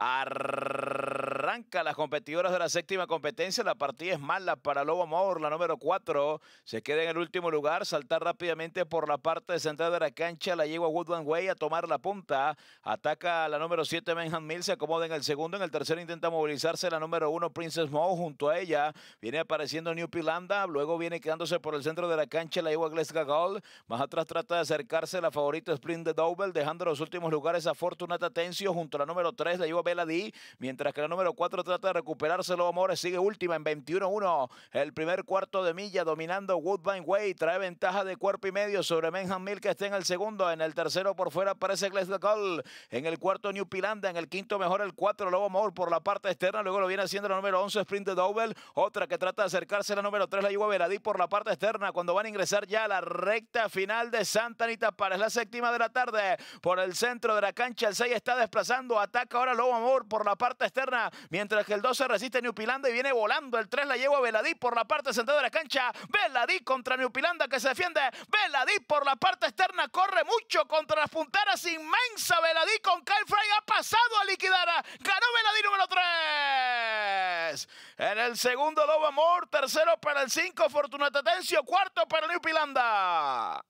Arr- Arranca las competidoras de la séptima competencia. La partida es mala para Lobo Moore, la número 4. Se queda en el último lugar. Saltar rápidamente por la parte central de la cancha. La yegua Woodland Way a tomar la punta. Ataca a la número 7, Benham Mill. Se acomoda en el segundo. En el tercero intenta movilizarse la número 1, Princess Mo. Junto a ella viene apareciendo New Pilanda. Luego viene quedándose por el centro de la cancha la yegua Gleska Gold. Más atrás trata de acercarse la favorita Sprint de Double, dejando los últimos lugares a Fortunata Tencio junto a la número 3, la yegua Bella Mientras que la número 4 trata de recuperárselo, Amores sigue última en 21-1. El primer cuarto de milla dominando Woodbine Way, trae ventaja de cuerpo y medio sobre Menham Mill que está en el segundo, en el tercero por fuera aparece de call en el cuarto New Pilanda, en el quinto mejor el cuatro Lobo Amor por la parte externa, luego lo viene haciendo la número 11 Sprint de Double, otra que trata de acercarse la número 3 la Yuba Veradí por la parte externa cuando van a ingresar ya a la recta final de Santa Anita es la séptima de la tarde por el centro de la cancha, el 6 está desplazando, ataca ahora Lobo Amor por la parte externa, Mientras que el 2 resiste a Pilanda y viene volando. El 3 la lleva a Veladí por la parte central de la cancha. Veladí contra Pilanda que se defiende. Veladí por la parte externa corre mucho contra las punteras. Inmensa Veladí con Kyle Fry ha pasado a liquidar. Ganó Veladí número 3. En el segundo Lobo Amor. Tercero para el 5 Fortunata Tencio. Cuarto para New Pilanda.